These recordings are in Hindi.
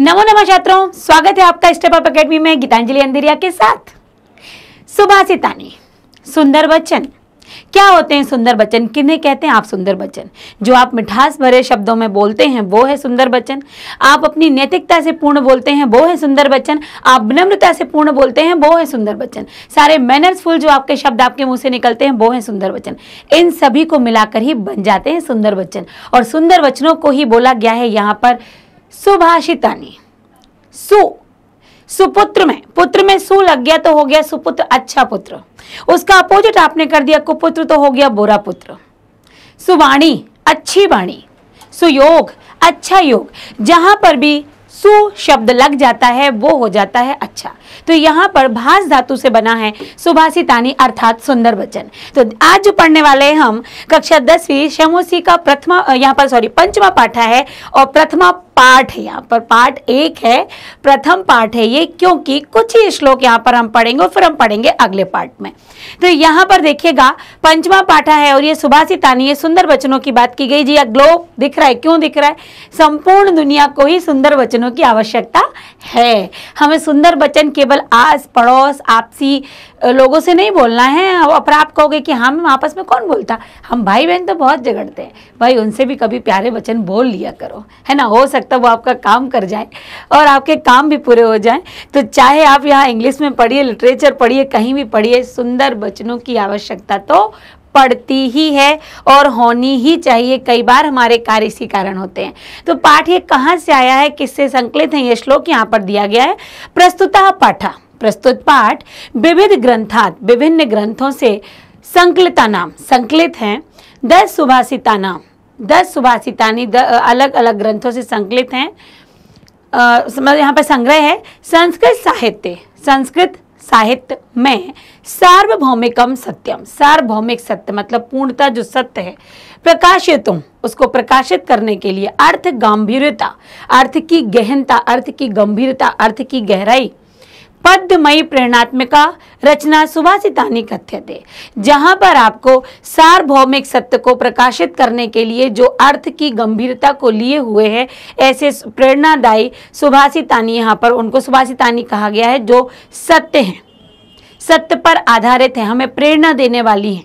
नमो नमो छात्रों स्वागत है आपका स्टेप अप अकेडमी में गीतांजलि अंधेरिया के साथ सुभाषितानी सुंदर बच्चन क्या होते हैं सुंदर बच्चन किन्हें कहते हैं आप सुंदर बच्चन जो आप मिठास भरे शब्दों में बोलते हैं वो है सुंदर बच्चन आप अपनी नैतिकता से पूर्ण बोलते हैं वो है सुंदर बच्चन आप विनम्रता से पूर्ण बोलते हैं वो है सुंदर बच्चन सारे मैनर्सफुल जो आपके शब्द आपके मुंह से निकलते हैं वो है सुंदर बच्चन इन सभी को मिलाकर ही बन जाते हैं सुंदर बच्चन और सुंदर वचनों को ही बोला गया है यहाँ पर सुभाषितानी सु सुपुत्र में पुत्र में सु लग गया तो हो गया सुपुत्र अच्छा पुत्र उसका अपोजिट आपने कर दिया कुपुत्र तो हो गया बुरा पुत्र सुवाणी अच्छी वाणी सुयोग अच्छा योग जहां पर भी सु शब्द लग जाता है वो हो जाता है अच्छा तो यहाँ पर भास धातु से बना है सुभाषितानी अर्थात सुंदर वचन तो आज जो पढ़ने वाले हैं हम कक्षा दसवीं शमोसी का प्रथमा यहाँ पर सॉरी पंचवा पाठा है और प्रथमा पाठ है यहाँ पर पाठ एक है प्रथम पाठ है ये क्योंकि कुछ ही श्लोक यहाँ पर हम पढ़ेंगे और फिर हम पढ़ेंगे अगले पाठ में तो यहाँ पर देखिएगा पंचवा पाठा है और ये सुभाषितानी तानी सुंदर वचनों की बात की गई जी ग्लो दिख रहा है क्यों दिख रहा है संपूर्ण दुनिया को ही सुंदर वचनों की आवश्यकता है हमें सुंदर वचन केवल आस पड़ोस आपसी लोगों से नहीं बोलना है और आप कहोगे कि हम आपस में कौन बोलता हम भाई बहन तो बहुत झगड़ते हैं भाई उनसे भी कभी प्यारे वचन बोल लिया करो है ना हो सकता वो आपका काम कर जाए और आपके काम भी पूरे हो जाए तो चाहे आप यहाँ इंग्लिश में पढ़िए लिटरेचर पढ़िए कहीं भी पढ़िए सुंदर वचनों की आवश्यकता तो पढ़ती ही है और होनी ही चाहिए कई बार हमारे कार्य इसी कारण होते हैं तो पाठ ये कहाँ से आया है किससे संकलित है ये श्लोक यहाँ पर दिया गया है प्रस्तुता पाठा प्रस्तुत पाठ विविध ग्रंथात विभिन्न ग्रंथों से संकलिता नाम संकलित हैं दस सुभाषिता नाम दस सुभाषिता अलग अलग ग्रंथों से संकलित हैं यहाँ पर संग्रह है संस्कृत साहित्य संस्कृत साहित्य में सार्वभौमिकम सत्यम सार्वभौमिक सत्य मतलब पूर्णता जो सत्य है प्रकाशित उसको प्रकाशित करने के लिए अर्थ गंभीरता अर्थ की गहनता अर्थ की गंभीरता अर्थ की गहराई पद्मयी प्रेरणात्मिका रचना सुभाषितानी कथ्य थे जहाँ पर आपको सार्वभौमिक सत्य को प्रकाशित करने के लिए जो अर्थ की गंभीरता को लिए हुए हैं ऐसे प्रेरणादायी सुभाषितानी यहाँ पर उनको सुभाषितानी कहा गया है जो सत्य हैं सत्य पर आधारित है हमें प्रेरणा देने वाली हैं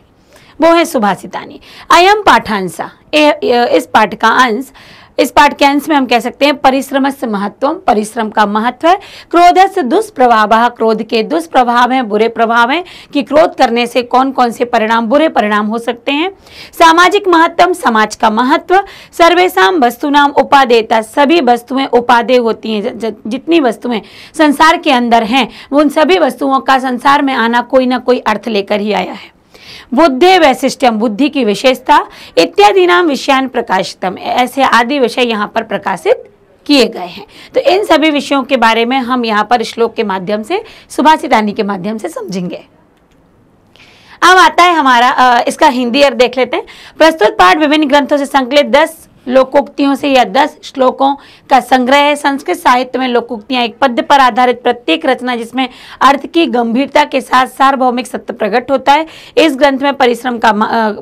वो है सुभाषितानी अयम पाठांशा इस पाठ का अंश इस पाठ के अंश में हम कह सकते हैं परिश्रम से महत्व परिश्रम का महत्व है क्रोध से दुष्प्रभाव हाँ, क्रोध के दुष्प्रभाव हैं बुरे प्रभाव हैं कि क्रोध करने से कौन कौन से परिणाम बुरे परिणाम हो सकते हैं सामाजिक महत्व समाज का महत्व सर्वेशा वस्तु नाम उपादेयता सभी वस्तुएं उपादेय होती हैं जितनी वस्तुएं संसार के अंदर हैं उन सभी वस्तुओं का संसार में आना कोई ना कोई अर्थ लेकर ही आया है बुद्धे वैशिष्टम बुद्धि की विशेषता इत्यादि नाम विषयान प्रकाशितम ऐसे आदि विषय यहाँ पर प्रकाशित किए गए हैं तो इन सभी विषयों के बारे में हम यहाँ पर श्लोक के माध्यम से सुभाषितानी के माध्यम से समझेंगे अब आता है हमारा इसका हिंदी अर्थ देख लेते हैं प्रस्तुत पाठ विभिन्न ग्रंथों से संकलित दस लोकोक्तियों से यह दस श्लोकों का संग्रह है संस्कृत साहित्य में लोकोक्तियां एक पद्य पर आधारित प्रत्येक रचना जिसमें अर्थ की गंभीरता के साथ सार्वभौमिक सत्य प्रकट होता है इस ग्रंथ में परिश्रम का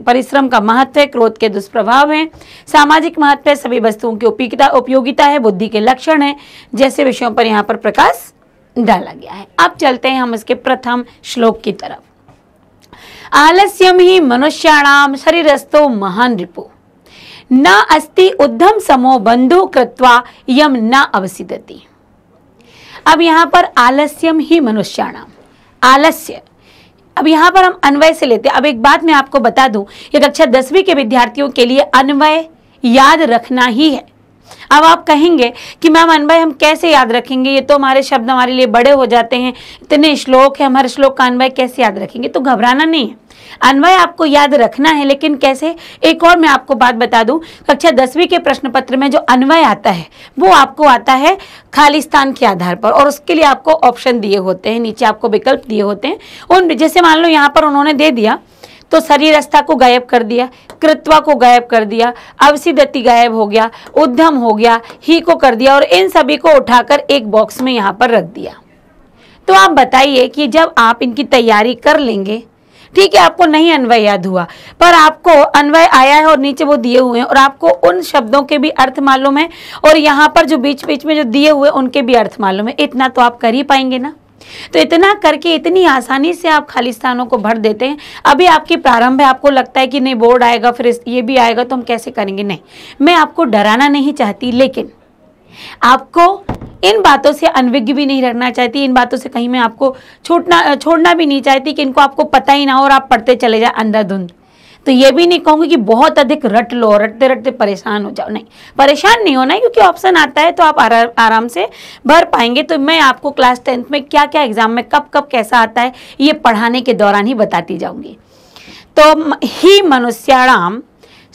परिश्रम का महत्व है क्रोध के दुष्प्रभाव है सामाजिक महत्व है सभी वस्तुओं की उपयोगिता उपयोगिता है बुद्धि के लक्षण है जैसे विषयों पर यहाँ पर प्रकाश डाला गया है अब चलते हैं हम इसके प्रथम श्लोक की तरफ आलस्यम ही मनुष्याणाम शरीरस्तो महान रिपो न अस्ति उद्धम समो बंधु कृत्वा यम न अवसिदति अब यहाँ पर आलस्यम ही मनुष्याणाम आलस्य अब यहाँ पर हम अन्वय से लेते हैं अब एक बात मैं आपको बता दूं कि कक्षा अच्छा दसवीं के विद्यार्थियों के लिए अन्वय याद रखना ही है अब आप कहेंगे कि मैम अन भाई हम कैसे याद रखेंगे ये तो हमारे शब्द हमारे लिए बड़े हो जाते हैं इतने श्लोक हैं हमारे श्लोक का अनभाई कैसे याद रखेंगे तो घबराना नहीं है अनवय आपको याद रखना है लेकिन कैसे एक और मैं आपको बात बता दूं कक्षा दसवीं के प्रश्न पत्र में जो अनवय आता है वो आपको आता है खाली स्थान के आधार पर और उसके लिए आपको ऑप्शन दिए होते हैं नीचे आपको विकल्प दिए होते हैं उन जैसे मान लो यहाँ पर उन्होंने दे दिया तो शरीरस्था को गायब कर दिया कृत्वा को गायब कर दिया अवसिदति गायब हो गया उद्यम हो गया ही को कर दिया और इन सभी को उठाकर एक बॉक्स में यहाँ पर रख दिया तो आप बताइए कि जब आप इनकी तैयारी कर लेंगे ठीक है आपको नहीं अन्वय याद हुआ पर आपको अन्वय आया है और नीचे वो दिए हुए हैं और आपको उन शब्दों के भी अर्थ मालूम है और यहाँ पर जो बीच बीच में जो दिए हुए उनके भी अर्थ मालूम है इतना तो आप कर ही पाएंगे ना तो इतना करके इतनी आसानी से आप खाली स्थानों को भर देते हैं अभी आपकी प्रारंभ है आपको लगता है कि नहीं बोर्ड आएगा फिर ये भी आएगा तो हम कैसे करेंगे नहीं मैं आपको डराना नहीं चाहती लेकिन आपको इन बातों से अनविज्ञ भी नहीं रखना चाहती इन बातों से कहीं मैं आपको छोड़ना छोड़ना भी नहीं चाहती कि इनको आपको पता ही ना हो और आप पढ़ते चले जाए अंधाधुंध तो ये भी नहीं कहूंगी कि बहुत अधिक रट लो रटते रटते परेशान हो जाओ नहीं परेशान नहीं होना क्योंकि ऑप्शन आता है तो आप आरा, आराम से भर पाएंगे तो मैं आपको क्लास टेंथ में क्या क्या एग्ज़ाम में कब कब कैसा आता है ये पढ़ाने के दौरान ही बताती जाऊंगी तो ही मनुष्याणाम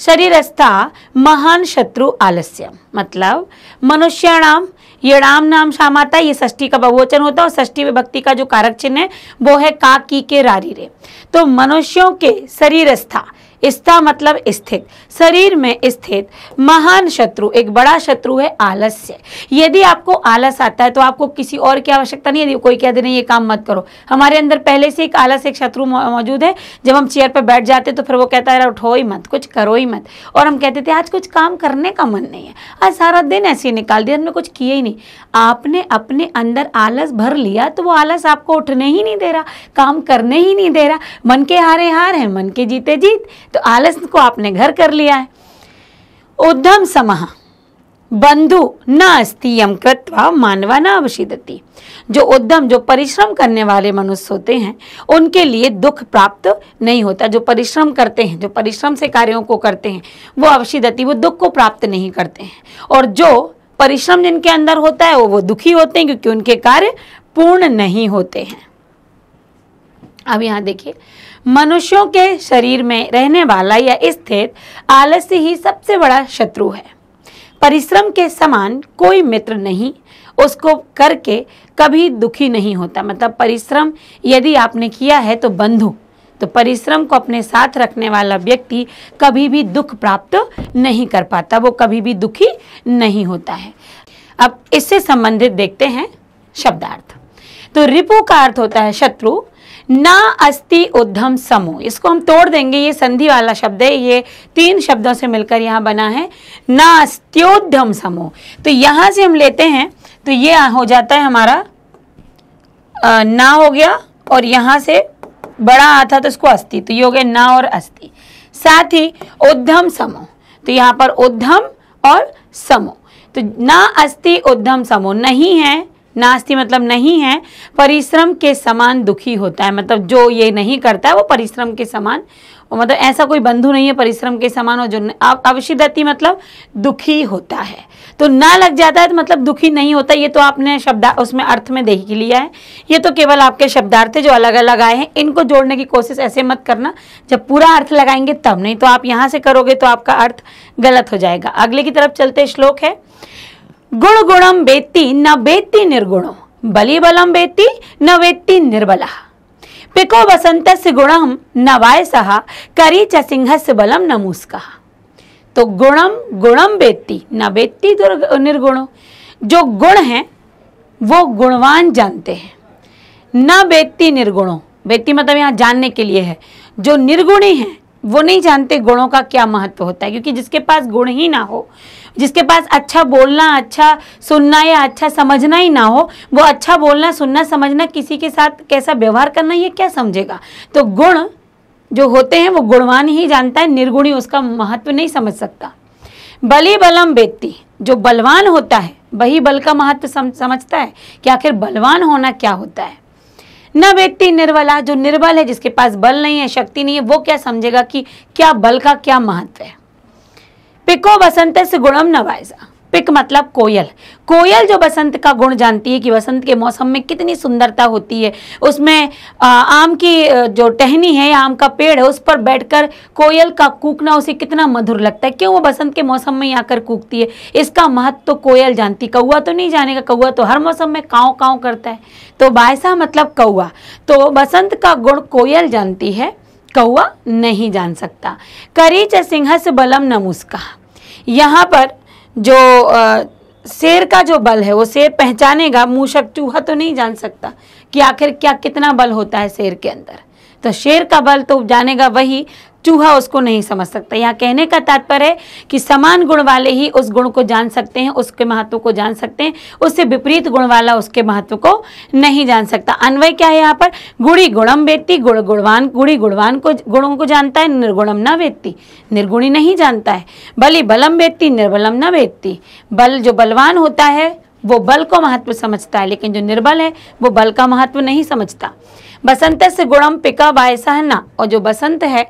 शरीरस्था महान शत्रु आलस्य मतलब मनुष्याणाम ये राम नाम शाम आता है ये षष्ठी का बहुवचन होता है और षष्ठी विभक्ति का जो कारक चिन्ह है वो है का की के रारी रे तो मनुष्यों के शरीरस्था इसका मतलब स्थित शरीर में स्थित महान शत्रु एक बड़ा शत्रु है आलस्य यदि आपको आलस आता है तो आपको किसी और की आवश्यकता नहीं है कोई कहते नहीं ये काम मत करो हमारे अंदर पहले से एक आलस एक शत्रु मौजूद है जब हम चेयर पर बैठ जाते तो फिर वो कहता है उठो ही मत कुछ करो ही मत और हम कहते थे आज कुछ काम करने का मन नहीं है आज सारा दिन ऐसे निकाल दिया हमने कुछ किया ही नहीं आपने अपने अंदर आलस भर लिया तो वो आलस आपको उठने ही नहीं दे रहा काम करने ही नहीं दे रहा मन के हारे हार है मन के जीते जीत तो आलस को आपने घर कर लिया है उद्धम समह बंधु न अस्थि यम कृत्वा मानवा न अवशीदती जो उद्यम जो परिश्रम करने वाले मनुष्य होते हैं उनके लिए दुख प्राप्त नहीं होता जो परिश्रम करते हैं जो परिश्रम से कार्यों को करते हैं वो अवशीदती वो दुख को प्राप्त नहीं करते हैं और जो परिश्रम जिनके अंदर होता है वो वो दुखी होते हैं क्योंकि उनके कार्य पूर्ण नहीं होते हैं अब यहाँ देखिए मनुष्यों के शरीर में रहने वाला या स्थित आलस्य ही सबसे बड़ा शत्रु है परिश्रम के समान कोई मित्र नहीं उसको करके कभी दुखी नहीं होता मतलब परिश्रम यदि आपने किया है तो बंधु तो परिश्रम को अपने साथ रखने वाला व्यक्ति कभी भी दुख प्राप्त नहीं कर पाता वो कभी भी दुखी नहीं होता है अब इससे संबंधित देखते हैं शब्दार्थ तो रिपु का अर्थ होता है शत्रु ना अस्ति उद्धम समूह इसको हम तोड़ देंगे ये संधि वाला शब्द है ये तीन शब्दों से मिलकर यहाँ बना है ना अस्त्योद्धम समूह तो यहां से हम लेते हैं तो ये हो जाता है हमारा आ, ना हो गया और यहां से बड़ा आ था तो इसको अस्थि तो ये हो गया ना और अस्थि साथ ही उद्धम समूह तो यहां पर उद्धम और समूह तो ना अस्थि उद्धम समूह नहीं है नास्ति मतलब नहीं है परिश्रम के समान दुखी होता है मतलब जो ये नहीं करता है वो परिश्रम के समान मतलब ऐसा कोई बंधु नहीं है परिश्रम के समान और जो अवशिदति मतलब दुखी होता है तो ना लग जाता है तो मतलब दुखी नहीं होता ये तो आपने शब्द उसमें अर्थ में देख लिया है ये तो केवल आपके शब्दार्थ जो अलग अलग आए हैं इनको जोड़ने की कोशिश ऐसे मत करना जब पूरा अर्थ लगाएंगे तब नहीं तो आप यहाँ से करोगे तो आपका अर्थ गलत हो जाएगा अगले की तरफ चलते श्लोक है गुणगुणम बेत्ति न बेत्ति निर्गुण बली बलम बेत्ति न वेत्ति निर्बल पिको वसंत गुणम न वायसह करी च सिंह से बलम न मुस्का तो गुणम गुणम बेत्ति न बेत्ति निर्गुण जो गुण है वो गुणवान जानते हैं न बेत्ति निर्गुणों बेत्ति मतलब यहाँ जानने के लिए है जो निर्गुणी हैं वो नहीं जानते गुणों का क्या महत्व होता है क्योंकि जिसके पास गुण ही ना हो जिसके पास अच्छा बोलना अच्छा सुनना या अच्छा समझना ही ना हो वो अच्छा बोलना सुनना समझना किसी के साथ कैसा व्यवहार करना ये क्या समझेगा तो गुण जो होते हैं वो गुणवान ही जानता है निर्गुणी उसका महत्व नहीं समझ सकता बली बलम व्यक्ति जो बलवान होता है वही बल का महत्व समझता है कि आखिर बलवान होना क्या होता है न व्यक्ति निर्बला जो निर्बल है जिसके पास बल नहीं है शक्ति नहीं है वो क्या समझेगा कि क्या बल का क्या महत्व है पिको बसंत से गुणम नवाइजा पिक मतलब कोयल कोयल जो बसंत का गुण जानती है कि बसंत के मौसम में कितनी सुंदरता होती है उसमें आम की जो टहनी है आम का पेड़ है उस पर बैठकर कोयल का कूकना उसे कितना मधुर लगता है क्यों वो बसंत के मौसम में आकर कूकती है इसका महत्व तो कोयल जानती कौआ तो नहीं जानेगा कौआ तो हर मौसम में काँव काँव करता है तो बायसा मतलब कौआ तो बसंत का गुण कोयल जानती है कौआ नहीं जान सकता करी च सिंह से बलम न मुस्का यहाँ पर जो आ, शेर का जो बल है वो शेर पहचानेगा मूषक चूहा तो नहीं जान सकता कि आखिर क्या कितना बल होता है शेर के अंदर तो शेर का बल तो जानेगा वही चूहा उसको नहीं समझ सकता यहाँ कहने का तात्पर्य है कि समान गुण वाले ही उस गुण को जान सकते हैं उसके महत्व को जान सकते हैं उससे विपरीत गुण वाला उसके महत्व को नहीं जान सकता अन्वय क्या है यहाँ पर गुड़ी गुणम व्यक्ति गुण गुणवान गुड़ी गुणवान को गुणों को जानता है निर्गुणम न व्यक्ति निर्गुणी नहीं जानता है बलि बलम व्यक्ति निर्बलम न व्यक्ति बल जो बलवान होता है वो बल को महत्व समझता है लेकिन जो निर्बल है वो बल का महत्व नहीं समझता बसंत से गुणम पिका बाय और जो बसंत है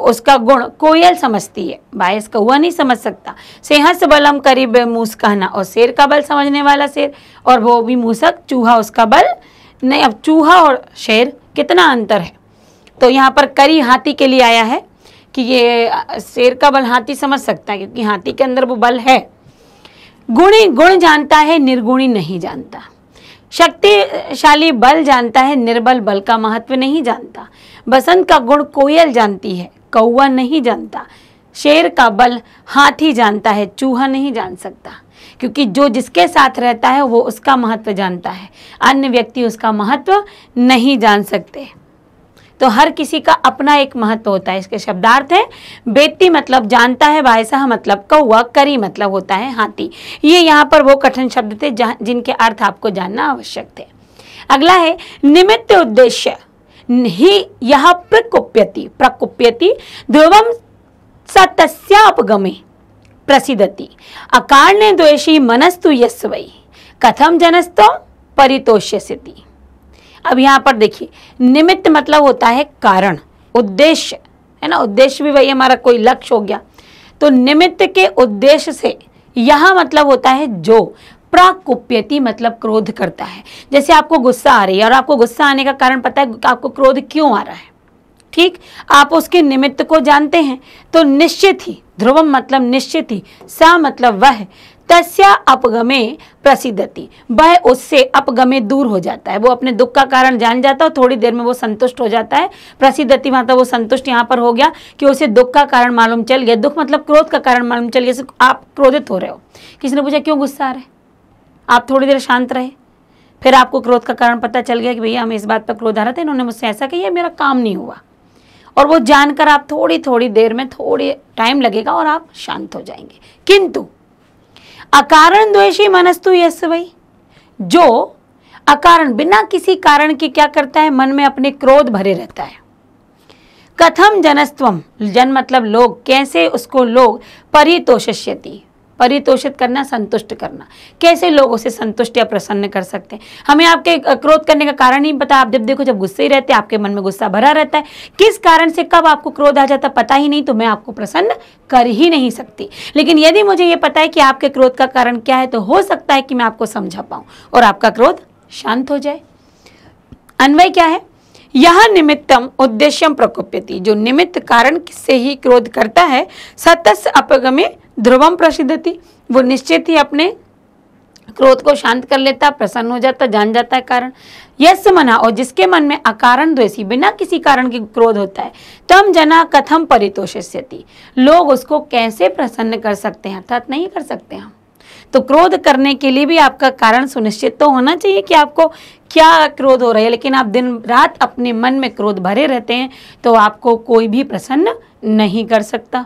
उसका गुण कोयल समझती है बायस कौआ नहीं समझ सकता सेहस से बलम करीब मूस कहना और शेर का बल समझने वाला शेर और वो भी मूसक चूहा उसका बल नहीं अब चूहा और शेर कितना अंतर है तो यहाँ पर करी हाथी के लिए आया है कि ये शेर का बल हाथी समझ सकता है क्योंकि हाथी के अंदर वो बल है गुणी गुण जानता है निर्गुणी नहीं जानता शक्तिशाली बल जानता है निर्बल बल का महत्व नहीं जानता बसंत का गुण कोयल जानती है कौआ नहीं जानता शेर का बल हाथी जानता है चूहा नहीं जान सकता क्योंकि जो जिसके साथ रहता है वो उसका महत्व जानता है अन्य व्यक्ति उसका महत्व नहीं जान सकते तो हर किसी का अपना एक महत्व होता है इसके शब्दार्थ है बेती मतलब जानता है वायसाह मतलब कौआ करी मतलब होता है हाथी ये यहाँ पर वो कठिन शब्द थे जिनके अर्थ आपको जानना आवश्यक थे अगला है निमित्त उद्देश्य ही यह प्रकुप्यति प्रकुप्यति ध्रुवम सतस्यापगमे प्रसिद्धति अकार्णे द्वेषी मनस्तु यस्वई कथम जनस्तो परितोष्य सिद्धि अब यहाँ पर देखिए निमित्त मतलब होता है कारण उद्देश्य है ना उद्देश्य भी वही हमारा कोई लक्ष्य हो गया तो निमित्त के उद्देश्य से यहाँ मतलब होता है जो प्राकुप्यति मतलब क्रोध करता है जैसे आपको गुस्सा आ रही है और आपको गुस्सा आने का कारण पता है आपको क्रोध क्यों आ रहा है ठीक आप उसके निमित्त को जानते हैं तो निश्चित ही ध्रुवम मतलब निश्चित ही सा मतलब वह तस्या अपगमे प्रसिद्धति वह उससे अपगमे दूर हो जाता है वो अपने दुख का कारण जान जाता है थोड़ी देर में वो संतुष्ट हो जाता है प्रसिद्धति मतलब वो संतुष्ट यहाँ पर हो गया कि उसे दुख का कारण मालूम चल गया दुख मतलब क्रोध का कारण मालूम चल गया आप क्रोधित हो रहे हो किसी ने पूछा क्यों गुस्सा आ रहे आप थोड़ी देर शांत रहे फिर आपको क्रोध का कारण पता चल गया कि भैया हमें इस बात पर क्रोध आ रहा था इन्होंने मुझसे ऐसा किया मेरा काम नहीं हुआ और वो जानकर आप थोड़ी थोड़ी देर में थोड़ी टाइम लगेगा और आप शांत हो जाएंगे किंतु अकारण द्वेषी मनस्तु यस वही जो अकारण बिना किसी कारण के क्या करता है मन में अपने क्रोध भरे रहता है कथम जनस्तम जन मतलब लोग कैसे उसको लोग परितोष्यती परितोषित करना संतुष्ट करना कैसे लोगों से संतुष्ट या प्रसन्न कर सकते हैं हमें आपके क्रोध करने का कारण ही पता आप जब देखो जब गुस्से ही रहते हैं आपके मन में गुस्सा भरा रहता है किस कारण से कब आपको क्रोध आ जाता पता ही नहीं तो मैं आपको प्रसन्न कर ही नहीं सकती लेकिन यदि मुझे ये पता है कि आपके क्रोध का कारण क्या है तो हो सकता है कि मैं आपको समझा पाऊँ और आपका क्रोध शांत हो जाए अन्वय क्या है यह निमित्तम उद्देश्यम प्रकोप्यति जो निमित्त कारण से ही क्रोध करता है सतस अपगमे ध्रुवम प्रसिद्धति वो निश्चित ही अपने क्रोध को शांत कर लेता प्रसन्न हो जाता जान जाता है कारण यस मना और जिसके मन में अकारण द्वेषी बिना किसी कारण के क्रोध होता है तम जना कथम परितोषिष्यति लोग उसको कैसे प्रसन्न कर सकते हैं अर्थात नहीं कर सकते हम तो क्रोध करने के लिए भी आपका कारण सुनिश्चित तो होना चाहिए कि आपको क्या क्रोध हो रहा है लेकिन आप दिन रात अपने मन में क्रोध भरे रहते हैं तो आपको कोई भी प्रसन्न नहीं कर सकता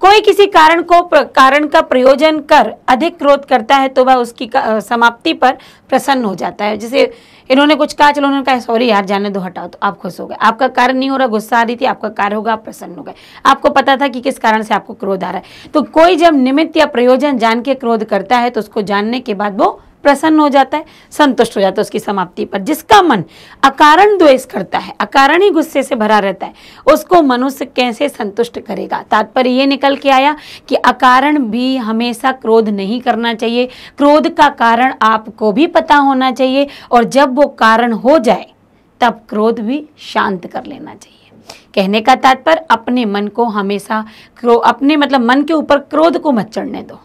कोई किसी कारण को कारण का प्रयोजन कर अधिक क्रोध करता है तो वह उसकी समाप्ति पर प्रसन्न हो जाता है जैसे इन्होंने कुछ कहा चलो उन्होंने कहा सॉरी यार जाने दो हटाओ तो आप खुश हो गए आपका कारण नहीं हो रहा गुस्सा आ रही थी आपका कार्य होगा आप प्रसन्न हो गए आपको पता था कि किस कारण से आपको क्रोध आ रहा है तो कोई जब निमित्त या प्रयोजन जान के क्रोध करता है तो उसको जानने के बाद वो प्रसन्न हो जाता है संतुष्ट हो जाता है उसकी समाप्ति पर जिसका मन अकारण द्वेष करता है अकारण ही गुस्से से भरा रहता है उसको मनुष्य कैसे संतुष्ट करेगा तात्पर्य ये निकल के आया कि अकारण भी हमेशा क्रोध नहीं करना चाहिए क्रोध का कारण आपको भी पता होना चाहिए और जब वो कारण हो जाए तब क्रोध भी शांत कर लेना चाहिए कहने का तात्पर्य अपने मन को हमेशा क्रो अपने मतलब मन के ऊपर क्रोध को मत चढ़ने दो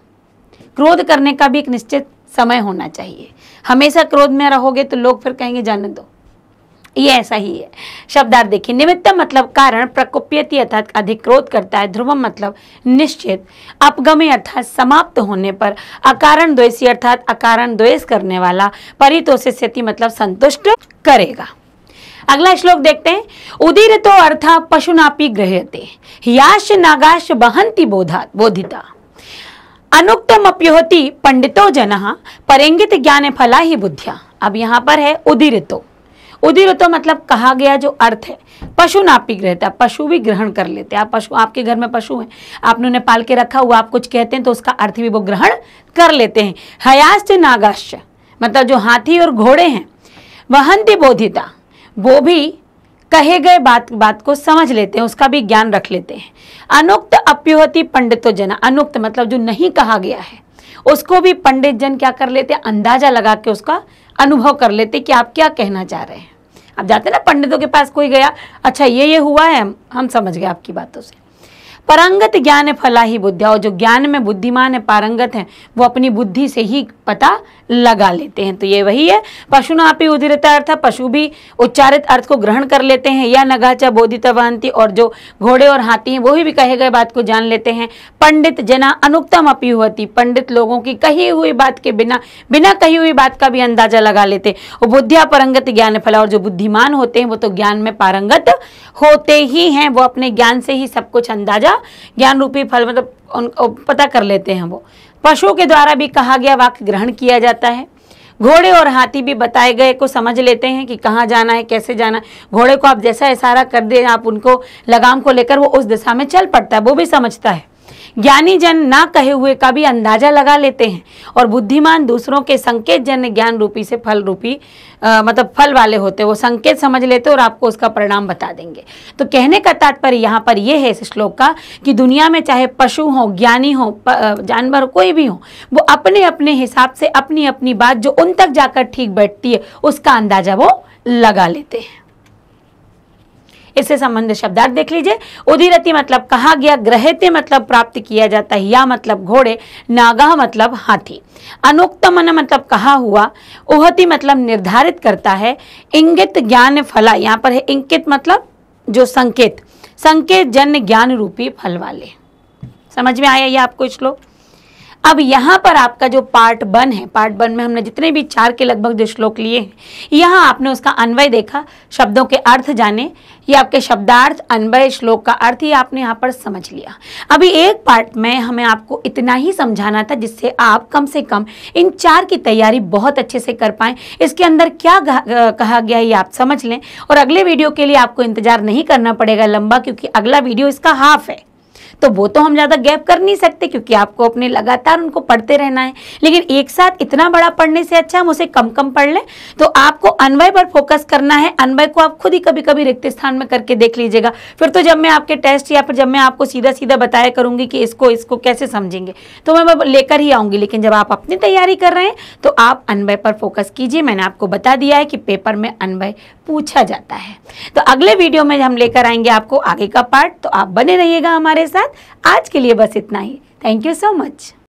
क्रोध करने का भी एक निश्चित समय होना चाहिए हमेशा क्रोध में रहोगे तो लोग फिर कहेंगे जाने दो ये ऐसा ही है शब्दार्थ देखिए निमित्त मतलब कारण प्रकोप्यति अर्थात अधिक क्रोध करता है ध्रुवम मतलब निश्चित अपगमे अर्थात समाप्त होने पर अकारण द्वेषी अर्थात अकारण द्वेष करने वाला परितोष परितोषित मतलब संतुष्ट करेगा अगला श्लोक देखते हैं उदीर तो अर्थात पशुनापी ग्रहते याश नागाश बहंती बोधा बोधिता अनुक्तमप्युहति पंडितो जन परेंगित ज्ञान फला ही बुद्धिया अब यहाँ पर है उदीरितो उदीरितो मतलब कहा गया जो अर्थ है पशु नापिक रहता है पशु भी ग्रहण कर लेते हैं आप पशु आपके घर में पशु हैं आपने उन्हें पाल के रखा हुआ आप कुछ कहते हैं तो उसका अर्थ भी वो ग्रहण कर लेते हैं हयाश्च नागाश्च मतलब जो हाथी और घोड़े हैं वहंती बोधिता वो भी कहे गए बात बात को समझ लेते हैं उसका भी ज्ञान रख लेते हैं अनुक्त अप्युहति पंडितो तो जन अनुक्त मतलब जो नहीं कहा गया है उसको भी पंडित जन क्या कर लेते अंदाजा लगा के उसका अनुभव कर लेते कि आप क्या कहना चाह रहे हैं आप जाते ना पंडितों के पास कोई गया अच्छा ये ये हुआ है हम समझ गए आपकी बातों से परंगत ज्ञान फला ही बुद्धि और जो ज्ञान में बुद्धिमान है पारंगत है वो अपनी बुद्धि से ही पता लगा लेते हैं तो ये वही है पशुनापी उदीरता अर्थ पशु भी उच्चारित अर्थ को ग्रहण कर लेते हैं या नगाचा बोधिता और जो घोड़े और हाथी हैं वो भी, कहे गए बात को जान लेते हैं पंडित जना अनुक्तम अपी होती पंडित लोगों की कही हुई बात के बिना बिना कही हुई बात का भी अंदाजा लगा लेते और बुद्धिया परंगत ज्ञान फला और जो बुद्धिमान होते हैं वो तो ज्ञान में पारंगत होते ही हैं वो अपने ज्ञान से ही सब कुछ अंदाजा का ज्ञान रूपी फल मतलब उन पता कर लेते हैं वो पशु के द्वारा भी कहा गया वाक्य ग्रहण किया जाता है घोड़े और हाथी भी बताए गए को समझ लेते हैं कि कहाँ जाना है कैसे जाना घोड़े को आप जैसा इशारा कर दें आप उनको लगाम को लेकर वो उस दिशा में चल पड़ता है वो भी समझता है ज्ञानी जन ना कहे हुए का भी अंदाजा लगा लेते हैं और बुद्धिमान दूसरों के संकेत जन ज्ञान रूपी से फल रूपी आ, मतलब फल वाले होते वो संकेत समझ लेते और आपको उसका परिणाम बता देंगे तो कहने का तात्पर्य यहाँ पर यह है इस श्लोक का कि दुनिया में चाहे पशु हो ज्ञानी हो जानवर कोई भी हो वो अपने अपने हिसाब से अपनी अपनी बात जो उन तक जाकर ठीक बैठती है उसका अंदाजा वो लगा लेते हैं इससे संबंधित शब्दार्थ देख लीजिए उदीरति मतलब कहा गया ग्रहते मतलब प्राप्त किया जाता है या मतलब घोड़े नागा मतलब हाथी अनुक्तमन मतलब कहा हुआ उहति मतलब निर्धारित करता है इंगित ज्ञान फला यहाँ पर है इंकित मतलब जो संकेत संकेत जन ज्ञान रूपी फल वाले समझ में आया ये आपको श्लोक अब यहाँ पर आपका जो पार्ट वन है पार्ट वन में हमने जितने भी चार के लगभग जो श्लोक लिए हैं यहाँ आपने उसका अन्वय देखा शब्दों के अर्थ जाने ये आपके शब्दार्थ अन्वय श्लोक का अर्थ ही आपने यहाँ पर समझ लिया अभी एक पार्ट में हमें आपको इतना ही समझाना था जिससे आप कम से कम इन चार की तैयारी बहुत अच्छे से कर पाएं इसके अंदर क्या कहा गया ये आप समझ लें और अगले वीडियो के लिए आपको इंतजार नहीं करना पड़ेगा लंबा क्योंकि अगला वीडियो इसका हाफ है तो वो तो हम ज़्यादा गैप कर नहीं सकते क्योंकि आपको अपने लगातार उनको पढ़ते रहना है लेकिन एक साथ इतना बड़ा पढ़ने से अच्छा हम उसे कम कम पढ़ लें तो आपको अन्वय पर फोकस करना है अन्वय को आप खुद ही कभी कभी रिक्त स्थान में करके देख लीजिएगा फिर तो जब मैं आपके टेस्ट या फिर जब मैं आपको सीधा सीधा बताया करूँगी कि इसको इसको कैसे समझेंगे तो मैं लेकर ही आऊँगी लेकिन जब आप अपनी तैयारी कर रहे हैं तो आप अन्वय पर फोकस कीजिए मैंने आपको बता दिया है कि पेपर में अन्वय पूछा जाता है तो अगले वीडियो में हम लेकर आएंगे आपको आगे का पार्ट तो आप बने रहिएगा हमारे साथ साथ आज के लिए बस इतना ही थैंक यू सो मच